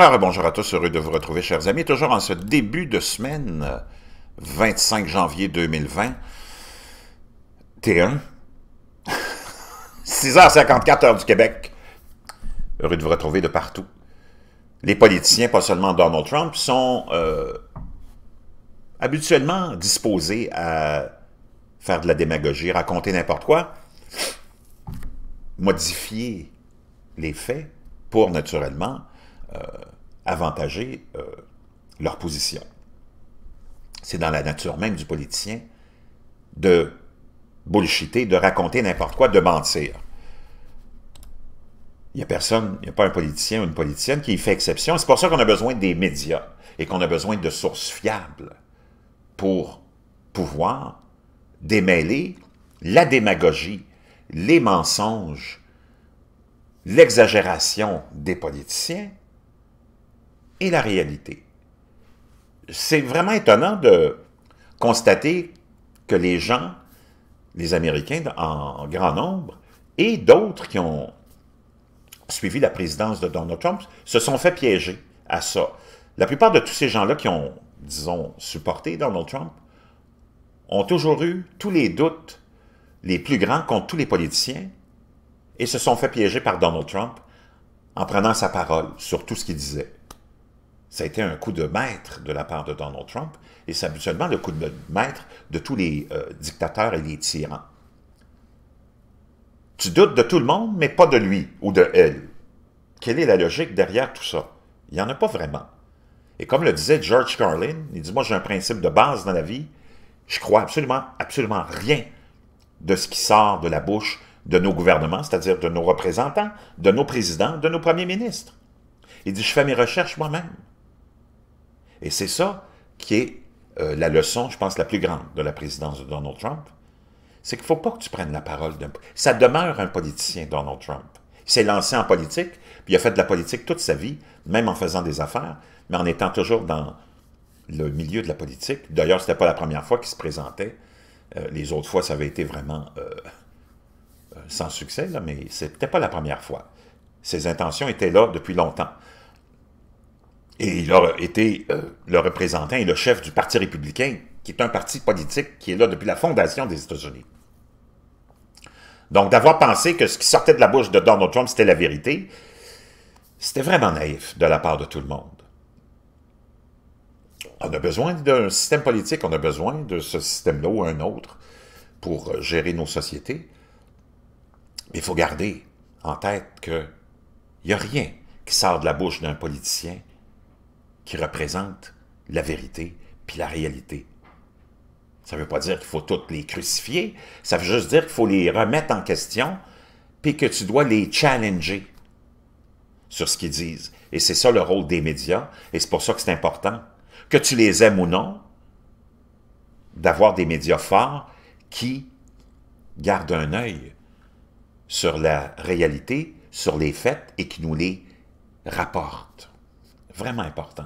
Alors, bonjour à tous, heureux de vous retrouver, chers amis, toujours en ce début de semaine, 25 janvier 2020. T1, 6h54 heure du Québec. Heureux de vous retrouver de partout. Les politiciens, pas seulement Donald Trump, sont euh, habituellement disposés à faire de la démagogie, raconter n'importe quoi, modifier les faits pour, naturellement, euh, avantager euh, leur position. C'est dans la nature même du politicien de bullshiter, de raconter n'importe quoi, de mentir. Il n'y a personne, il n'y a pas un politicien ou une politicienne qui y fait exception. C'est pour ça qu'on a besoin des médias et qu'on a besoin de sources fiables pour pouvoir démêler la démagogie, les mensonges, l'exagération des politiciens et la réalité. C'est vraiment étonnant de constater que les gens, les Américains en grand nombre, et d'autres qui ont suivi la présidence de Donald Trump, se sont fait piéger à ça. La plupart de tous ces gens-là qui ont, disons, supporté Donald Trump, ont toujours eu tous les doutes les plus grands contre tous les politiciens et se sont fait piéger par Donald Trump en prenant sa parole sur tout ce qu'il disait. Ça a été un coup de maître de la part de Donald Trump, et c'est habituellement le coup de maître de tous les euh, dictateurs et les tyrans. Tu doutes de tout le monde, mais pas de lui ou de elle. Quelle est la logique derrière tout ça? Il n'y en a pas vraiment. Et comme le disait George Carlin, il dit, moi j'ai un principe de base dans la vie, je crois absolument, absolument rien de ce qui sort de la bouche de nos gouvernements, c'est-à-dire de nos représentants, de nos présidents, de nos premiers ministres. Il dit, je fais mes recherches moi-même. Et c'est ça qui est euh, la leçon, je pense, la plus grande de la présidence de Donald Trump. C'est qu'il ne faut pas que tu prennes la parole d'un... Ça demeure un politicien, Donald Trump. Il s'est lancé en politique, puis il a fait de la politique toute sa vie, même en faisant des affaires, mais en étant toujours dans le milieu de la politique. D'ailleurs, ce n'était pas la première fois qu'il se présentait. Euh, les autres fois, ça avait été vraiment euh, sans succès, mais ce n'était pas la première fois. Ses intentions étaient là depuis longtemps. Et il a été euh, le représentant et le chef du Parti républicain, qui est un parti politique qui est là depuis la fondation des États-Unis. Donc, d'avoir pensé que ce qui sortait de la bouche de Donald Trump, c'était la vérité, c'était vraiment naïf de la part de tout le monde. On a besoin d'un système politique, on a besoin de ce système-là ou un autre pour euh, gérer nos sociétés. Mais il faut garder en tête qu'il n'y a rien qui sort de la bouche d'un politicien qui représentent la vérité puis la réalité. Ça ne veut pas dire qu'il faut toutes les crucifier, ça veut juste dire qu'il faut les remettre en question puis que tu dois les challenger sur ce qu'ils disent. Et c'est ça le rôle des médias, et c'est pour ça que c'est important, que tu les aimes ou non, d'avoir des médias forts qui gardent un œil sur la réalité, sur les faits, et qui nous les rapportent. Vraiment important.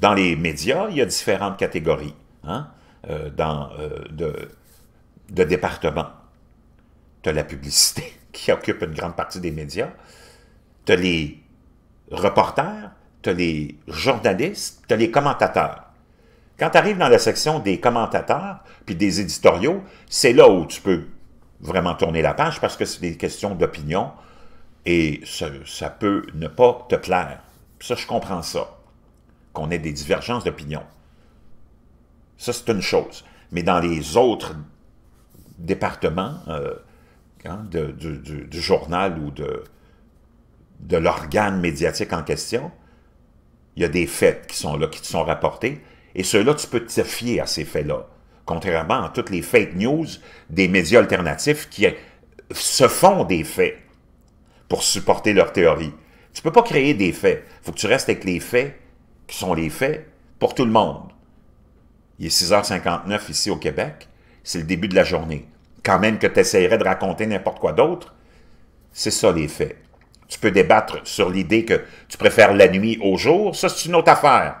Dans les médias, il y a différentes catégories hein, euh, dans, euh, de, départements. Tu as la publicité qui occupe une grande partie des médias. Tu as les reporters, tu as les journalistes, tu as les commentateurs. Quand tu arrives dans la section des commentateurs puis des éditoriaux, c'est là où tu peux vraiment tourner la page parce que c'est des questions d'opinion et ça, ça peut ne pas te plaire. Ça, je comprends ça qu'on ait des divergences d'opinion. Ça, c'est une chose. Mais dans les autres départements euh, hein, du, journal ou de, l'organe médiatique en question, il y a des faits qui sont là, qui te sont rapportés, et ceux-là, tu peux te fier à ces faits-là. Contrairement à toutes les fake news des médias alternatifs qui euh, se font des faits pour supporter leur théorie. Tu peux pas créer des faits. Il faut que tu restes avec les faits qui sont les faits, pour tout le monde. Il est 6h59 ici au Québec, c'est le début de la journée. Quand même que tu essaierais de raconter n'importe quoi d'autre, c'est ça les faits. Tu peux débattre sur l'idée que tu préfères la nuit au jour, ça c'est une autre affaire.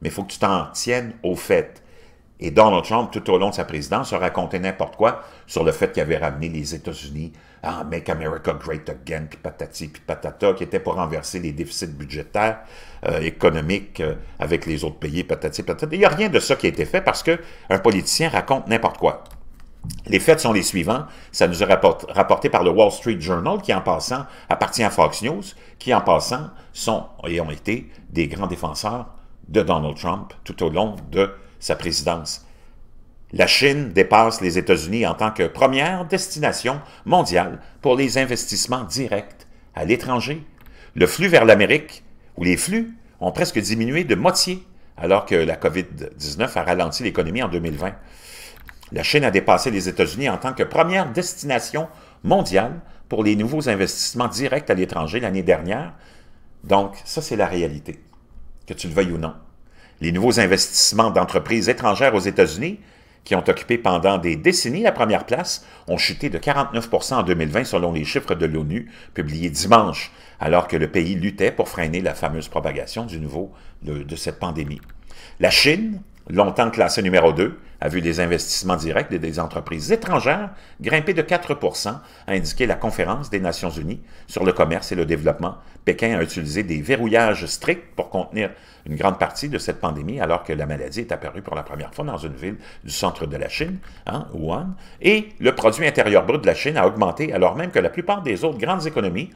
Mais il faut que tu t'en tiennes au fait. Et Donald Trump, tout au long de sa présidence, a raconté n'importe quoi sur le fait qu'il avait ramené les États-Unis à « Make America Great Again », patati, patata, qui était pour renverser les déficits budgétaires, euh, économiques euh, avec les autres pays, patati, patata. Il n'y a rien de ça qui a été fait parce qu'un politicien raconte n'importe quoi. Les faits sont les suivants. Ça nous est rapporté, rapporté, par le Wall Street Journal, qui en passant appartient à Fox News, qui en passant sont et ont été des grands défenseurs de Donald Trump tout au long de sa présidence. La Chine dépasse les États-Unis en tant que première destination mondiale pour les investissements directs à l'étranger. Le flux vers l'Amérique, où les flux, ont presque diminué de moitié, alors que la COVID-19 a ralenti l'économie en 2020. La Chine a dépassé les États-Unis en tant que première destination mondiale pour les nouveaux investissements directs à l'étranger l'année dernière. Donc, ça, c'est la réalité, que tu le veuilles ou non les nouveaux investissements d'entreprises étrangères aux États-Unis, qui ont occupé pendant des décennies la première place, ont chuté de 49 en 2020 selon les chiffres de l'ONU publiés dimanche, alors que le pays luttait pour freiner la fameuse propagation du nouveau de, cette pandémie. La Chine, longtemps classé numéro 2, a vu des investissements directs des entreprises étrangères grimper de 4 a indiqué la conférence des Nations Unies sur le commerce et le développement. Pékin a utilisé des verrouillages stricts pour contenir une grande partie de cette pandémie, alors que la maladie est apparue pour la première fois dans une ville du centre de la Chine, hein, Wuhan, et le produit intérieur brut de la Chine a augmenté alors même que la plupart des autres grandes économies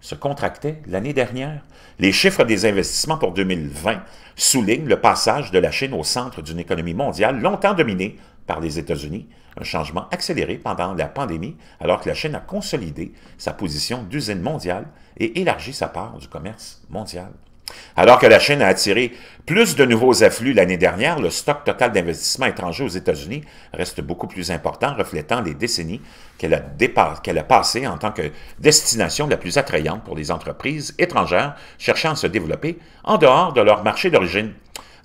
se contractaient l'année dernière. Les chiffres des investissements pour 2020 soulignent le passage de la Chine au centre d'une économie mondiale longtemps dominée par les États-Unis, un changement accéléré pendant la pandémie alors que la Chine a consolidé sa position d'usine mondiale et élargi sa part du commerce mondial. Alors que la Chine a attiré plus de nouveaux afflux l'année dernière, le stock total d'investissements étrangers aux États-Unis reste beaucoup plus important, reflétant les décennies qu'elle a, passées en tant que destination la plus attrayante pour les entreprises étrangères cherchant à se développer en dehors de leur marché d'origine.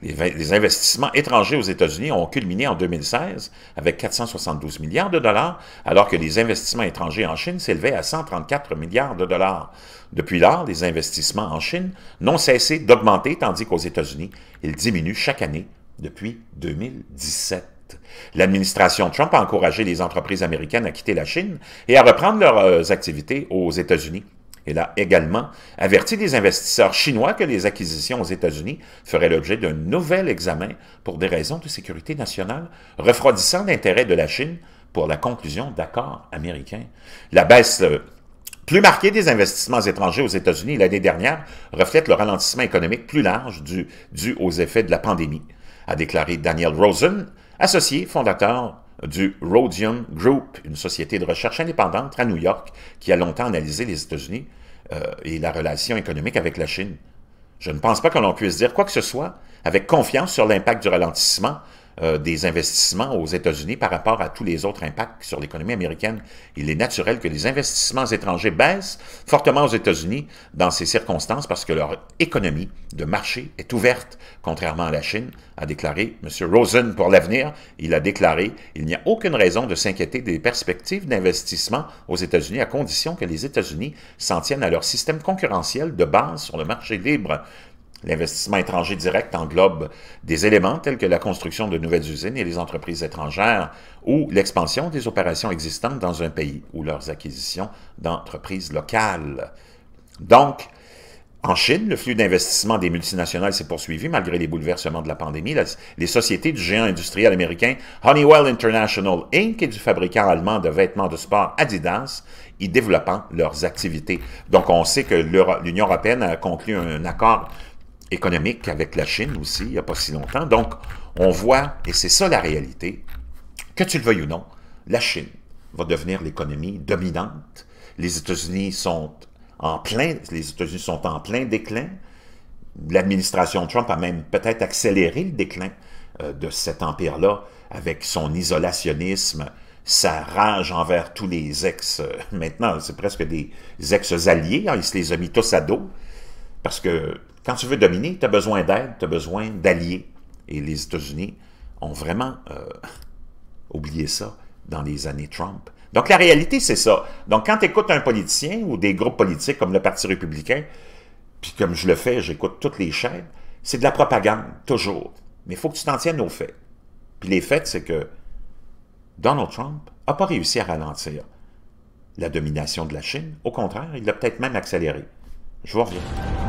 Les investissements étrangers aux États-Unis ont culminé en 2016 avec 472 milliards de dollars, alors que les investissements étrangers en Chine s'élevaient à 134 milliards de dollars. Depuis lors, les investissements en Chine n'ont cessé d'augmenter, tandis qu'aux États-Unis, ils diminuent chaque année depuis 2017. L'administration Trump a encouragé les entreprises américaines à quitter la Chine et à reprendre leurs euh, activités aux États-Unis. Elle a également averti les investisseurs chinois que les acquisitions aux États-Unis feraient l'objet d'un nouvel examen pour des raisons de sécurité nationale, refroidissant l'intérêt de la Chine pour la conclusion d'accords américains. La baisse euh, plus marquée des investissements étrangers aux États-Unis l'année dernière reflète le ralentissement économique plus large dû aux effets de la pandémie, a déclaré Daniel Rosen, associé fondateur du Rhodium Group, une société de recherche indépendante à New York qui a longtemps analysé les États-Unis euh, et la relation économique avec la Chine. Je ne pense pas que l'on puisse dire quoi que ce soit avec confiance sur l'impact du ralentissement euh, des investissements aux États-Unis par rapport à tous les autres impacts sur l'économie américaine. Il est naturel que les investissements étrangers baissent fortement aux États-Unis dans ces circonstances parce que leur économie de marché est ouverte, contrairement à la Chine, a déclaré M. Rosen pour l'avenir. Il a déclaré Il n'y a aucune raison de s'inquiéter des perspectives d'investissement aux États-Unis à condition que les États-Unis s'en tiennent à leur système concurrentiel de base sur le marché libre. L'investissement étranger direct englobe des éléments tels que la construction de nouvelles usines et les entreprises étrangères ou l'expansion des opérations existantes dans un pays ou leurs acquisitions d'entreprises locales. Donc, en Chine, le flux d'investissement des multinationales s'est poursuivi malgré les bouleversements de la pandémie. les sociétés du géant industriel américain Honeywell International Inc. et du fabricant allemand de vêtements de sport Adidas y développant leurs activités. Donc, on sait que l'Union européenne a conclu un accord économique avec la Chine aussi, il n'y a pas si longtemps. Donc, on voit, et c'est ça la réalité, que tu le veuilles ou non, la Chine va devenir l'économie dominante. Les États-Unis sont en plein, états sont en plein déclin. L'administration Trump a même peut-être accéléré le déclin euh, de cet empire-là avec son isolationnisme, sa rage envers tous les ex, euh, maintenant c'est presque des ex-alliés, hein, il se les a mis tous à dos, parce que quand tu veux dominer, tu as besoin d'aide, tu as besoin d'alliés. Et les États-Unis ont vraiment euh, oublié ça dans les années Trump. Donc, la réalité, c'est ça. Donc, quand tu écoutes un politicien ou des groupes politiques comme le Parti républicain, puis comme je le fais, j'écoute toutes les chaînes, c'est de la propagande, toujours. Mais il faut que tu t'en tiennes aux faits. Puis les faits, c'est que Donald Trump n'a pas réussi à ralentir la domination de la Chine. Au contraire, il l'a peut-être même accéléré. Je vous reviens.